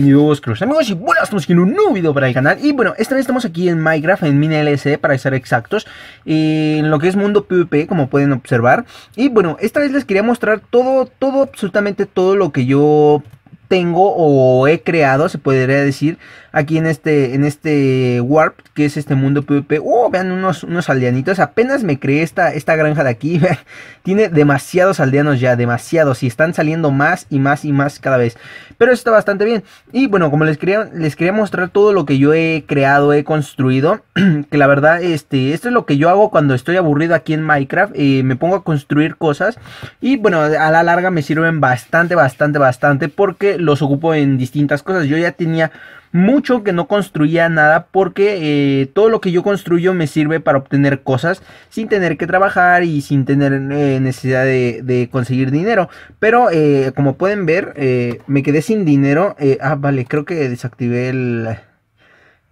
Bienvenidos amigos y buenas, estamos en un nuevo video para el canal Y bueno, esta vez estamos aquí en Minecraft, en LSD para ser exactos En lo que es mundo PvP, como pueden observar Y bueno, esta vez les quería mostrar todo, todo, absolutamente todo lo que yo tengo o he creado, se podría decir, aquí en este, en este Warp, que es este mundo PvP. ¡Oh! Vean unos, unos aldeanitos. Apenas me creé esta, esta granja de aquí. Tiene demasiados aldeanos ya, demasiados. Y están saliendo más y más y más cada vez. Pero está bastante bien. Y bueno, como les quería, les quería mostrar todo lo que yo he creado, he construido. que la verdad, este, esto es lo que yo hago cuando estoy aburrido aquí en Minecraft. Eh, me pongo a construir cosas. Y bueno, a la larga me sirven bastante, bastante, bastante. Porque los ocupo en distintas cosas. Yo ya tenía mucho que no construía nada porque eh, todo lo que yo construyo me sirve para obtener cosas sin tener que trabajar y sin tener eh, necesidad de, conseguir dinero. Pero eh, como pueden ver, me quedé sin dinero. ah, vale, creo que desactivé el...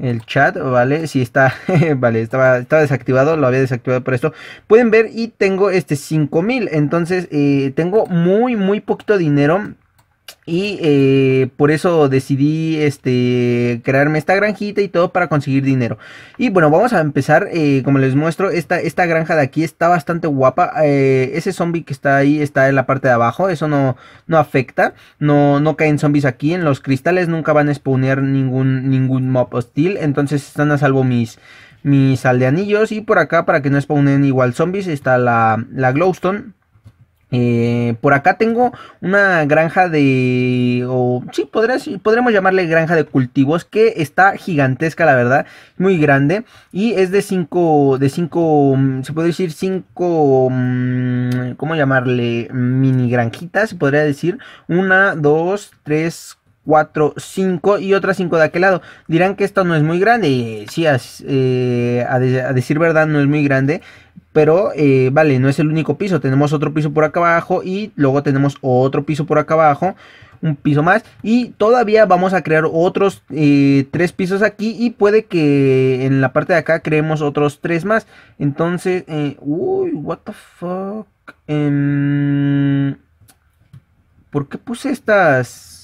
El chat, vale, si está, vale, estaba, estaba desactivado, lo había desactivado por esto. Pueden ver y tengo este 5000, entonces tengo muy, muy poquito dinero. Y eh, por eso decidí este, crearme esta granjita y todo para conseguir dinero. Y bueno, vamos a empezar. Eh, como les muestro, esta, esta granja de aquí está bastante guapa. Eh, ese zombie que está ahí está en la parte de abajo. Eso no, no afecta. No, no caen zombies aquí. En los cristales nunca van a spawnear ningún, ningún mob hostil. Entonces están a salvo mis, mis aldeanillos. Y por acá, para que no spawnen igual zombies, está la, la glowstone. Eh, por acá tengo una granja de, o sí, podríamos llamarle granja de cultivos, que está gigantesca, la verdad, muy grande, y es de 5, de 5, mm, se puede decir 5, mm, ¿cómo llamarle? Mini granjitas, se podría decir, una, dos, tres, 4, 5 y otras 5 de aquel lado. Dirán que esto no es muy grande. Sí, eh, a, decir verdad no es muy grande. Pero eh, vale, no es el único piso. Tenemos otro piso por acá abajo y luego tenemos otro piso por acá abajo. Un piso más. Y todavía vamos a crear otros eh, tres pisos aquí. Y puede que en la parte de acá creemos otros tres más. Entonces, eh, uy, what the fuck. Em, ¿Por qué puse estas...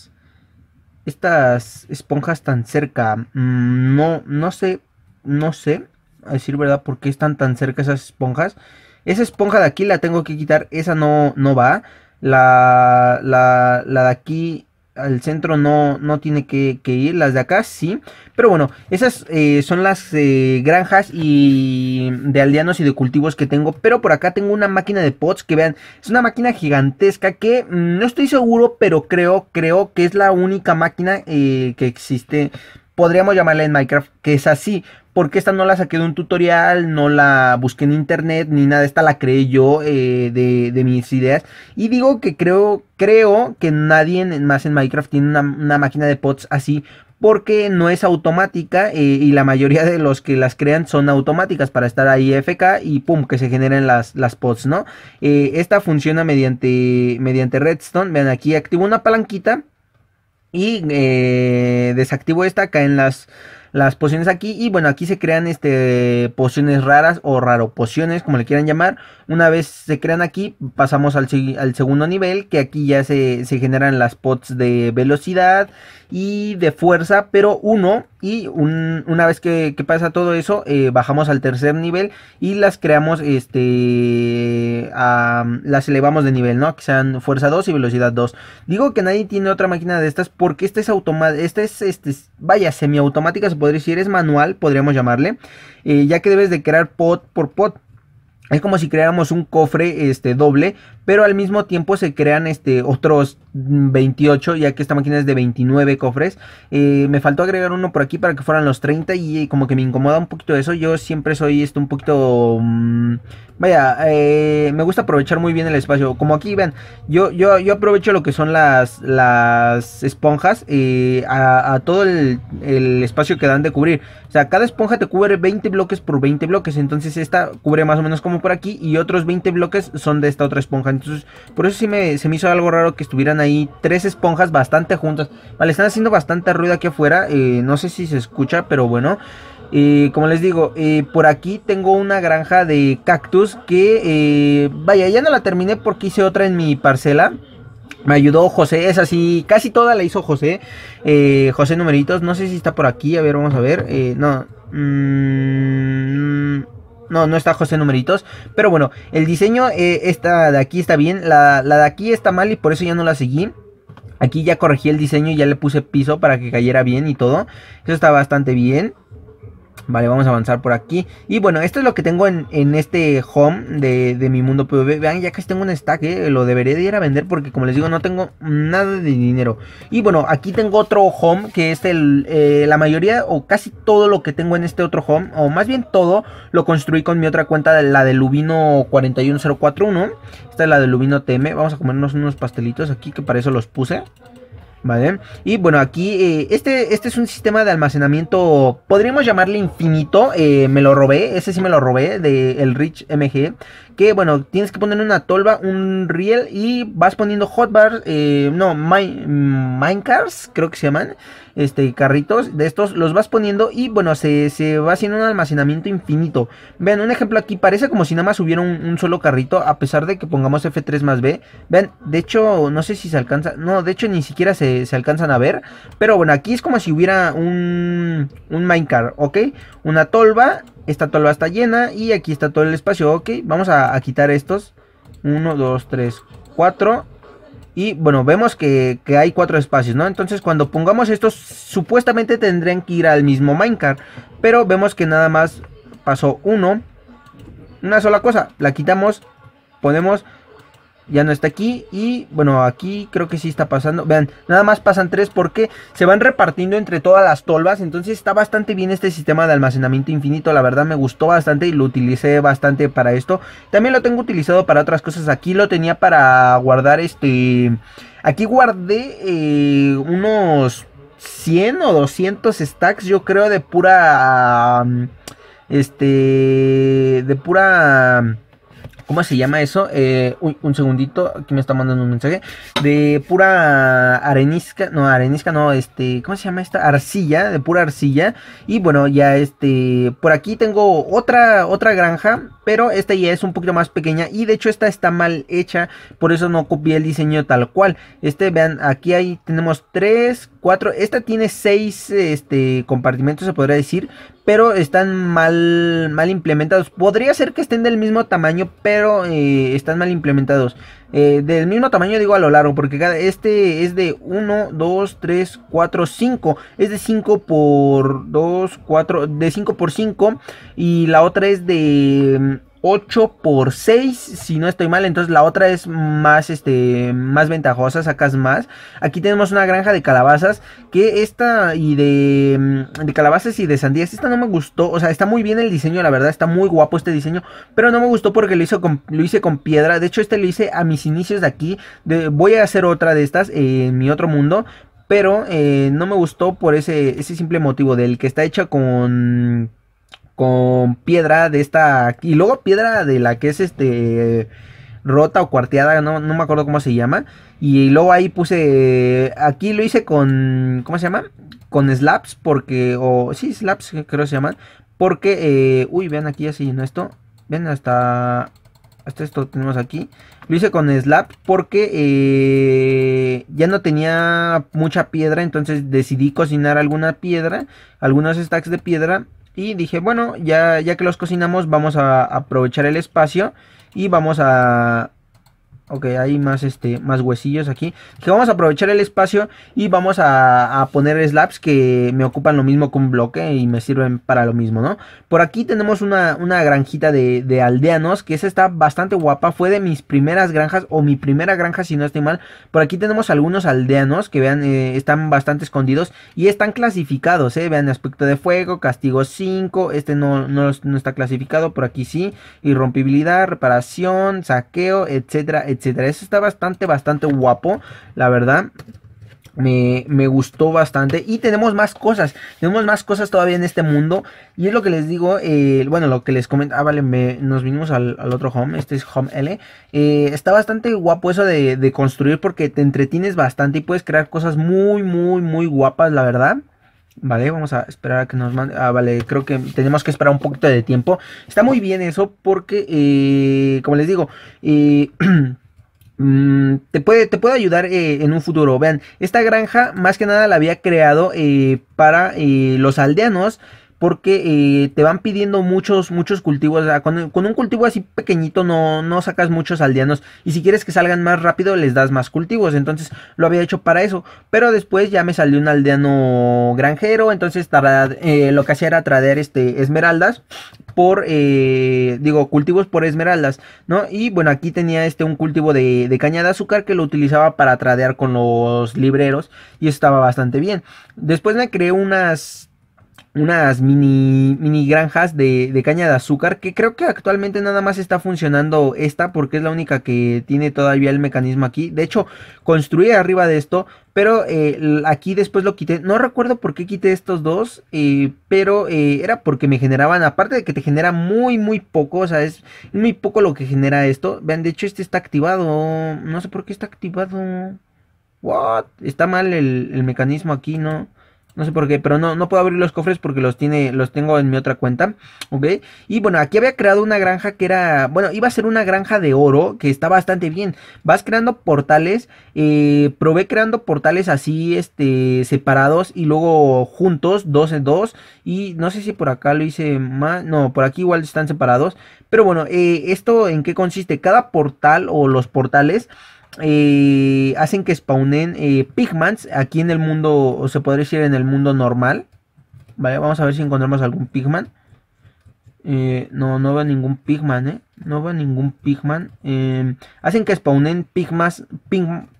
Estas esponjas tan cerca? Mm, no, no sé. No sé a decir verdad por qué están tan cerca esas esponjas. Esa esponja de aquí la tengo que quitar, esa no, no va. La, la, de aquí al centro no, no tiene que, ir, las de acá sí. Pero bueno, esas eh, son las eh, granjas y de aldeanos y de cultivos que tengo. Pero por acá tengo una máquina de pots que vean, es una máquina gigantesca que mm, no estoy seguro, pero creo, creo que es la única máquina eh, que existe podríamos llamarla en Minecraft, que es así, porque esta no la saqué de un tutorial, no la busqué en internet ni nada, esta la creé yo eh, de, mis ideas. Y digo que creo, creo que nadie más en Minecraft tiene una, máquina de pods así. Porque no es automática eh, y la mayoría de los que las crean son automáticas para estar ahí FK y pum, que se generen las, las pods, ¿no? Eh, esta funciona mediante, mediante redstone. Vean, aquí activo una palanquita y eh, desactivo esta acá en las las pociones aquí. Y bueno, aquí se crean este, pociones raras o raro pociones, como le quieran llamar. Una vez se crean aquí, pasamos al, al segundo nivel, que aquí ya se, se, generan las pots de velocidad y de fuerza, pero uno. Y una vez que, que, pasa todo eso, eh, bajamos al tercer nivel y las creamos, este, las elevamos de nivel, ¿no? Que sean fuerza 2 y velocidad 2. Digo que nadie tiene otra máquina de estas porque esta es automática, esta es, este, vaya, semiautomática, si eres manual, podríamos llamarle, eh, ya que debes de crear pod por pod. Es como si creáramos un cofre este, doble pero al mismo tiempo se crean este, otros 28, ya que esta máquina es de 29 cofres. Eh, me faltó agregar uno por aquí para que fueran los 30 y eh, como que me incomoda un poquito eso. Yo siempre soy esto un poquito... Mm, vaya, eh, me gusta aprovechar muy bien el espacio. Como aquí ven, yo, yo, yo aprovecho lo que son las, las esponjas a, todo el espacio que dan de cubrir. O sea, cada esponja te cubre 20 bloques por 20 bloques. Entonces esta cubre más o menos como por aquí y otros 20 bloques son de esta otra esponja. Entonces, por eso sí me, se me hizo algo raro que estuvieran ahí tres esponjas bastante juntas. Vale, están haciendo bastante ruido aquí afuera. Eh, no sé si se escucha, pero bueno. Eh, como les digo, eh, por aquí tengo una granja de cactus que, vaya, ya no la terminé porque hice otra en mi parcela. Me ayudó José, es así, casi toda la hizo José. José Numeritos, no sé si está por aquí, a ver, vamos a ver. no, mmm... No, no está José Numeritos. Pero bueno, el diseño, eh, está de aquí está bien. La, la de aquí está mal y por eso ya no la seguí. Aquí ya corregí el diseño y ya le puse piso para que cayera bien y todo. Eso está bastante bien. Vale, vamos a avanzar por aquí. Y bueno, esto es lo que tengo en, este home de, mi mundo PVB. Vean, ya casi tengo un stack, eh, lo debería de ir a vender porque como les digo, no tengo nada de dinero. Y bueno, aquí tengo otro home que es el, eh, la mayoría o casi todo lo que tengo en este otro home, o más bien todo, lo construí con mi otra cuenta, la de Lubino 41041. Esta es la de Lubino TM. Vamos a comernos unos pastelitos aquí que para eso los puse. Y bueno, aquí eh, este, este es un sistema de almacenamiento, podríamos llamarle infinito, eh, me lo robé, ese sí me lo robé, de el Rich MG, que bueno, tienes que poner una tolva, un riel y vas poniendo hotbars, eh, no, minecars, creo que se llaman, este, carritos de estos, los vas poniendo y bueno, se, va haciendo un almacenamiento infinito. Vean, un ejemplo aquí, parece como si nada más hubiera un, solo carrito, a pesar de que pongamos F3 más B. Vean, de hecho, no sé si se alcanza, no, de hecho ni siquiera se se, alcanzan a ver. Pero bueno, aquí es como si hubiera un, un minecart, ¿ok? Una tolva, esta tolva está llena y aquí está todo el espacio, ¿ok? Vamos a, quitar estos. 1, 2, 3, 4. Y bueno, vemos que, que, hay cuatro espacios, ¿no? Entonces cuando pongamos estos, supuestamente tendrían que ir al mismo minecart. Pero vemos que nada más pasó uno. Una sola cosa, la quitamos, ponemos ya no está aquí. Y bueno, aquí creo que sí está pasando. Vean, nada más pasan tres porque se van repartiendo entre todas las tolvas. Entonces está bastante bien este sistema de almacenamiento infinito. La verdad me gustó bastante y lo utilicé bastante para esto. También lo tengo utilizado para otras cosas. Aquí lo tenía para guardar este... Aquí guardé eh, unos 100 o 200 stacks, yo creo, de pura... Este... De pura ¿Cómo se llama eso? Eh, un segundito, aquí me está mandando un mensaje. De pura arenisca, no, arenisca, no, este, ¿cómo se llama esta? Arcilla, de pura arcilla. Y bueno, ya este, por aquí tengo otra, otra granja pero esta ya es un poquito más pequeña y de hecho esta está mal hecha, por eso no copié el diseño tal cual. Este, vean, aquí ahí tenemos 3, 4, esta tiene 6 este, compartimentos se podría decir, pero están mal, mal implementados. Podría ser que estén del mismo tamaño, pero eh, están mal implementados. Eh, del mismo tamaño digo a lo largo, porque cada, este es de 1, 2, 3, 4, 5. Es de 5 por 2, 4, de 5 por 5. Y la otra es de 8 por 6, si no estoy mal, entonces la otra es más, este, más ventajosa, sacas más. Aquí tenemos una granja de calabazas, que esta y de, mm, de calabazas y de sandías, esta no me gustó, o sea, está muy bien el diseño, la verdad, está muy guapo este diseño, pero no me gustó porque lo, hizo con, lo hice con piedra, de hecho este lo hice a mis inicios de aquí, voy a hacer otra de estas en mi otro mundo, pero eh, no me gustó por ese, ese simple motivo del que está hecha con con piedra de esta. Y luego piedra de la que es este. Rota o cuarteada, no, no me acuerdo cómo se llama. Y luego ahí puse. Aquí lo hice con. ¿Cómo se llama? Con slaps, porque. O sí, slaps creo que se llaman. Porque. Eh, uy, vean aquí así, ¿no? Esto. Ven hasta. Hasta esto tenemos aquí. Lo hice con slap porque eh, ya no tenía mucha piedra. Entonces decidí cocinar alguna piedra. Algunos stacks de piedra. Y dije, bueno, ya, ya que los cocinamos, vamos a aprovechar el espacio y vamos a, Ok, hay más, este, más huesillos aquí. Que vamos a aprovechar el espacio y vamos a, poner slabs que me ocupan lo mismo que un bloque y me sirven para lo mismo, ¿no? Por aquí tenemos una, granjita de, aldeanos, que esa está bastante guapa. Fue de mis primeras granjas, o mi primera granja si no estoy mal. Por aquí tenemos algunos aldeanos que vean, eh, están bastante escondidos y están clasificados, ¿eh? Vean, aspecto de fuego, castigo 5, este no, no, no está clasificado, por aquí sí. Irrompibilidad, reparación, saqueo, etcétera, etcétera etcétera. Eso está bastante, bastante guapo, la verdad. Me, gustó bastante. Y tenemos más cosas. Tenemos más cosas todavía en este mundo. Y es lo que les digo. Eh, bueno, lo que les comentaba. Ah, vale, nos vinimos al, otro home. Este es Home L. Eh, está bastante guapo eso de, construir. Porque te entretienes bastante. Y puedes crear cosas muy, muy, muy guapas, la verdad. Vale, vamos a esperar a que nos mande. Ah, vale, creo que tenemos que esperar un poquito de tiempo. Está muy bien eso porque, eh, como les digo, eh, Mm, te, puede, te puede ayudar eh, en un futuro. Vean, esta granja más que nada la había creado eh, para eh, los aldeanos porque eh, te van pidiendo muchos, muchos cultivos. con, un cultivo así pequeñito no, no sacas muchos aldeanos. Y si quieres que salgan más rápido, les das más cultivos. Entonces lo había hecho para eso. Pero después ya me salió un aldeano granjero. Entonces eh, lo que hacía era traer este, esmeraldas por, eh, digo, cultivos por esmeraldas, ¿no? Y bueno, aquí tenía este un cultivo de, de caña de azúcar que lo utilizaba para tradear con los libreros y estaba bastante bien. Después me creé unas unas mini, mini granjas de, caña de azúcar que creo que actualmente nada más está funcionando esta porque es la única que tiene todavía el mecanismo aquí. De hecho, construí arriba de esto, pero eh, aquí después lo quité. No recuerdo por qué quité estos dos, eh, pero eh, era porque me generaban, aparte de que te genera muy, muy poco, o sea, es muy poco lo que genera esto. Vean, de hecho este está activado, no sé por qué está activado. What? Está mal el mecanismo aquí, ¿no? No sé por qué, pero no, no puedo abrir los cofres porque los, tiene, los tengo en mi otra cuenta. ¿Ok? Y bueno, aquí había creado una granja que era... Bueno, iba a ser una granja de oro que está bastante bien. Vas creando portales. Eh, probé creando portales así, este, separados y luego juntos, dos en dos. Y no sé si por acá lo hice más... No, por aquí igual están separados. Pero bueno, eh, esto en qué consiste. Cada portal o los portales eh, hacen que spawnen eh, pigmans aquí en el mundo, o se podría decir en el mundo normal. Vale, vamos a ver si encontramos algún pigman. Eh, no, no veo ningún pigman, eh. No veo ningún pigman. Em, hacen que spawnen pigmas,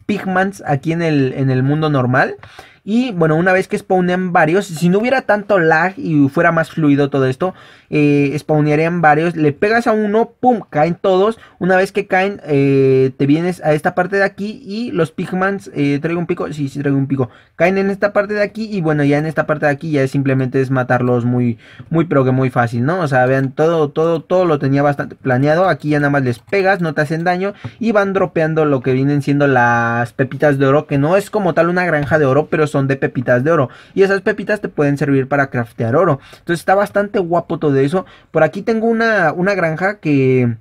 pigmans aquí en el, en el mundo normal. Y bueno, una vez que spawnean varios, si no hubiera tanto lag y fuera más fluido todo esto, eh, spawnearían varios. Le pegas a uno, pum, caen todos. Una vez que caen, eh, te vienes a esta parte de aquí y los pigmans, eh, traigo un pico, sí, sí traigo un pico. Caen en esta parte de aquí y bueno, ya en esta parte de aquí ya es simplemente es matarlos muy, muy, pero que muy fácil, ¿no? O sea, vean, todo, todo, todo lo tenía bastante planeado. Aquí ya nada más les pegas, no te hacen daño y van dropeando lo que vienen siendo las pepitas de oro, que no es como tal una granja de oro, pero son de pepitas de oro. Y esas pepitas te pueden servir para craftear oro. Entonces está bastante guapo todo eso. Por aquí tengo una, una granja que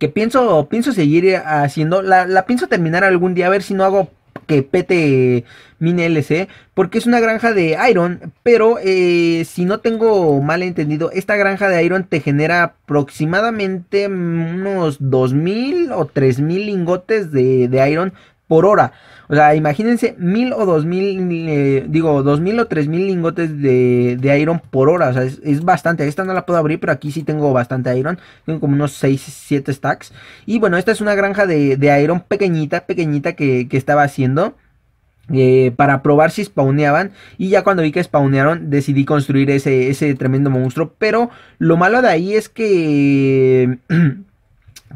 que pienso, pienso seguir eh, haciendo. La, pienso terminar algún día, a ver si no hago que pete mi LC, porque es una granja de iron, pero eh, si no tengo mal entendido, esta granja de iron te genera aproximadamente unos 2.000 o 3.000 lingotes de, de iron por hora. O sea, imagínense mil o dos mil, eh, digo, dos mil o tres mil lingotes de, de, iron por hora. O sea, es, bastante. Esta no la puedo abrir, pero aquí sí tengo bastante iron. Tengo como unos 6, 7 stacks. Y bueno, esta es una granja de, de iron pequeñita, pequeñita que, que estaba haciendo. Eh, para probar si spawneaban y ya cuando vi que spawnearon decidí construir ese, ese tremendo monstruo pero lo malo de ahí es que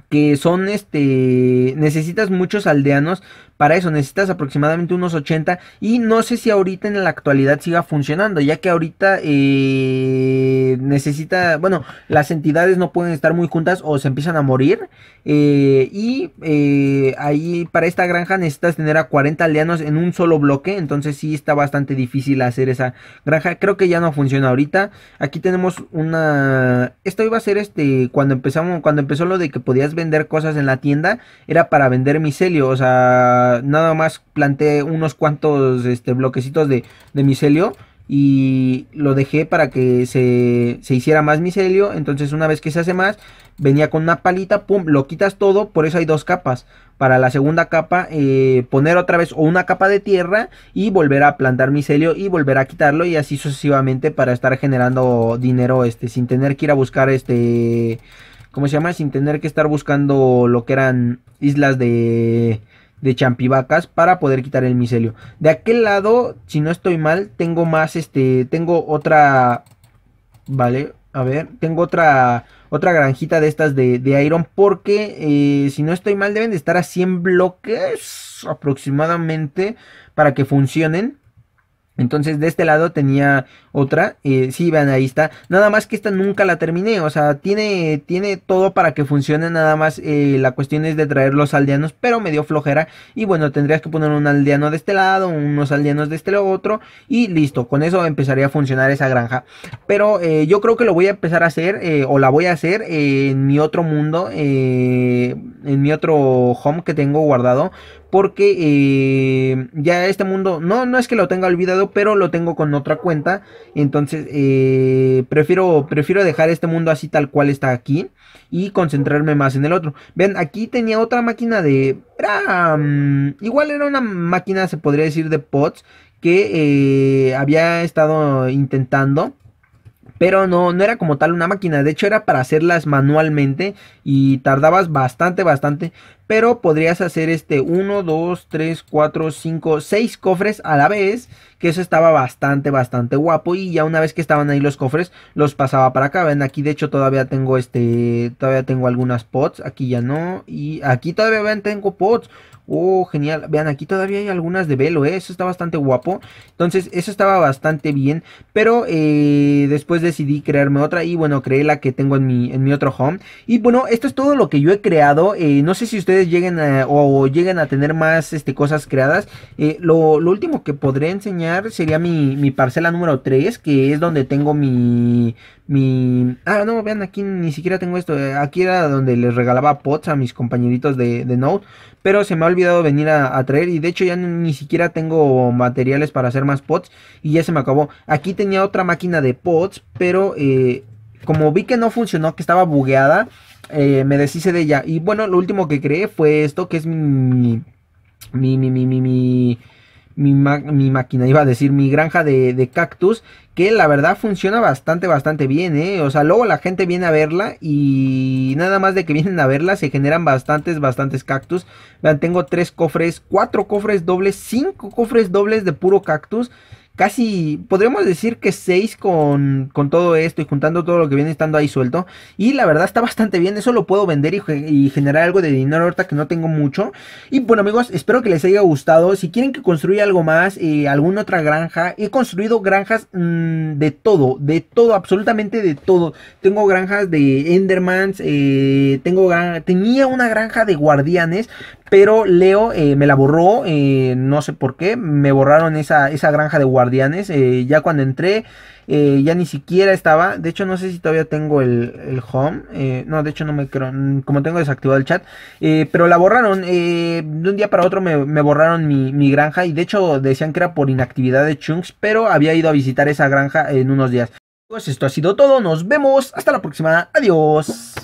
que son este necesitas muchos aldeanos para eso necesitas aproximadamente unos 80 y no sé si ahorita en la actualidad siga funcionando ya que ahorita eh, necesita bueno las entidades no pueden estar muy juntas o se empiezan a morir eh, y eh, ahí para esta granja necesitas tener a 40 aldeanos en un solo bloque entonces sí está bastante difícil hacer esa granja creo que ya no funciona ahorita aquí tenemos una esto iba a ser este cuando empezamos cuando empezó lo de que podía vender cosas en la tienda era para vender micelio. O sea, nada más planté unos cuantos este, bloquecitos de, de micelio y lo dejé para que se, hiciera más micelio. Entonces, una vez que se hace más, venía con una palita, pum, lo quitas todo. Por eso hay dos capas. Para la segunda capa, eh, poner otra vez una capa de tierra y volver a plantar micelio y volver a quitarlo. Y así sucesivamente para estar generando dinero este sin tener que ir a buscar este ¿cómo se llama? Sin tener que estar buscando lo que eran islas de, de champivacas para poder quitar el micelio. De aquel lado, si no estoy mal, tengo más, este, tengo otra, vale, a ver, tengo otra, otra granjita de estas de, Iron porque, eh, si no estoy mal, deben de estar a 100 bloques aproximadamente para que funcionen. Entonces de este lado tenía otra, eh, sí, vean, ahí está. Nada más que esta nunca la terminé, o sea, tiene, tiene todo para que funcione, nada más eh, la cuestión es de traer los aldeanos, pero me dio flojera. Y bueno, tendrías que poner un aldeano de este lado, unos aldeanos de este otro, y listo, con eso empezaría a funcionar esa granja. Pero eh, yo creo que lo voy a empezar a hacer, eh, o la voy a hacer en mi otro mundo, en mi otro home que tengo guardado, porque eh, ya este mundo, no, no es que lo tenga olvidado, pero lo tengo con otra cuenta. Entonces, eh, prefiero, prefiero dejar este mundo así tal cual está aquí y concentrarme más en el otro. ven aquí tenía otra máquina de... Era, igual era una máquina, se podría decir, de pods que eh, había estado intentando. Pero no, no era como tal una máquina. De hecho, era para hacerlas manualmente. Y tardabas bastante, bastante pero podrías hacer este 1, 2, 3, 4, 5, 6 cofres a la vez, que eso estaba bastante, bastante guapo y ya una vez que estaban ahí los cofres, los pasaba para acá, ven, aquí de hecho todavía tengo este, todavía tengo algunas pots, aquí ya no, y aquí todavía, ven, tengo pots, Oh, genial. Vean, aquí todavía hay algunas de velo, ¿eh? Eso está bastante guapo. Entonces, eso estaba bastante bien. Pero eh, después decidí crearme otra. Y bueno, creé la que tengo en mi, en mi otro home. Y bueno, esto es todo lo que yo he creado. Eh, no sé si ustedes lleguen a, o, lleguen a tener más este, cosas creadas. Eh, lo, último que podré enseñar sería mi, parcela número 3, que es donde tengo mi, mi... Ah, no, vean, aquí ni siquiera tengo esto. Eh, aquí era donde les regalaba pots a mis compañeritos de, de Note, pero se me ha olvidado venir a, traer y de hecho ya ni, siquiera tengo materiales para hacer más pots y ya se me acabó. Aquí tenía otra máquina de pots, pero... Eh, como vi que no funcionó, que estaba bugueada, eh, me deshice de ella. Y bueno, lo último que creé fue esto, que es mi... Mi, mi, mi, mi, mi máquina, iba a decir mi granja de, cactus, que la verdad funciona bastante, bastante bien, ¿eh? O sea, luego la gente viene a verla y nada más de que vienen a verla se generan bastantes, bastantes cactus. Vean, tengo tres cofres, cuatro cofres dobles, cinco cofres dobles de puro cactus casi, podríamos decir que 6 con, todo esto y juntando todo lo que viene estando ahí suelto. Y la verdad está bastante bien, eso lo puedo vender y, generar algo de dinero ahorita que no tengo mucho. Y bueno amigos, espero que les haya gustado. Si quieren que construya algo más, eh, alguna otra granja, he construido granjas mm, de todo, de todo, absolutamente de todo. Tengo granjas de Endermans, eh, tengo tenía una granja de guardianes, pero Leo eh, me la borró, no sé por qué, me borraron esa, esa granja de guardianes Guardianes. Eh, ya cuando entré, eh, ya ni siquiera estaba. De hecho, no sé si todavía tengo el, home. Eh, no, de hecho, no me creo. Como tengo desactivado el chat. pero la borraron. de un día para otro me, borraron mi, mi, granja. Y de hecho, decían que era por inactividad de Chunks. Pero había ido a visitar esa granja en unos días. Pues esto ha sido todo. Nos vemos. Hasta la próxima. Adiós.